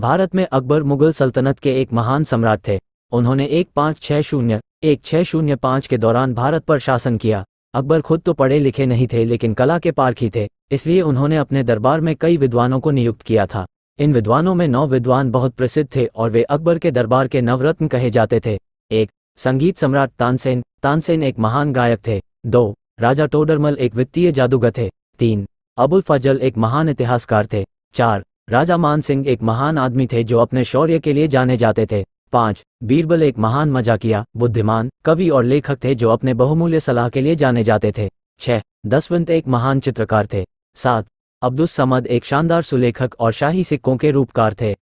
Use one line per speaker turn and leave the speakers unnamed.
भारत में अकबर मुगल सल्तनत के एक महान सम्राट थे उन्होंने एक पाँच छह शून्य एक छह शून्य पाँच के दौरान भारत पर शासन किया अकबर खुद तो पढ़े लिखे नहीं थे लेकिन कला के पार्क ही थे इसलिए उन्होंने अपने दरबार में कई विद्वानों को नियुक्त किया था इन विद्वानों में नौ विद्वान बहुत प्रसिद्ध थे और वे अकबर के दरबार के नवरत्न कहे जाते थे एक संगीत सम्राट तानसेन तानसेन एक महान गायक थे दो राजा टोडरमल एक वित्तीय जादूगर थे तीन अबुल फजल एक महान इतिहासकार थे चार राजा मान सिंह एक महान आदमी थे जो अपने शौर्य के लिए जाने जाते थे पाँच बीरबल एक महान मजाकिया बुद्धिमान कवि और लेखक थे जो अपने बहुमूल्य सलाह के लिए जाने जाते थे छह दसवंत एक महान चित्रकार थे सात अब्दुल समद एक शानदार सुलेखक और शाही सिक्कों के रूपकार थे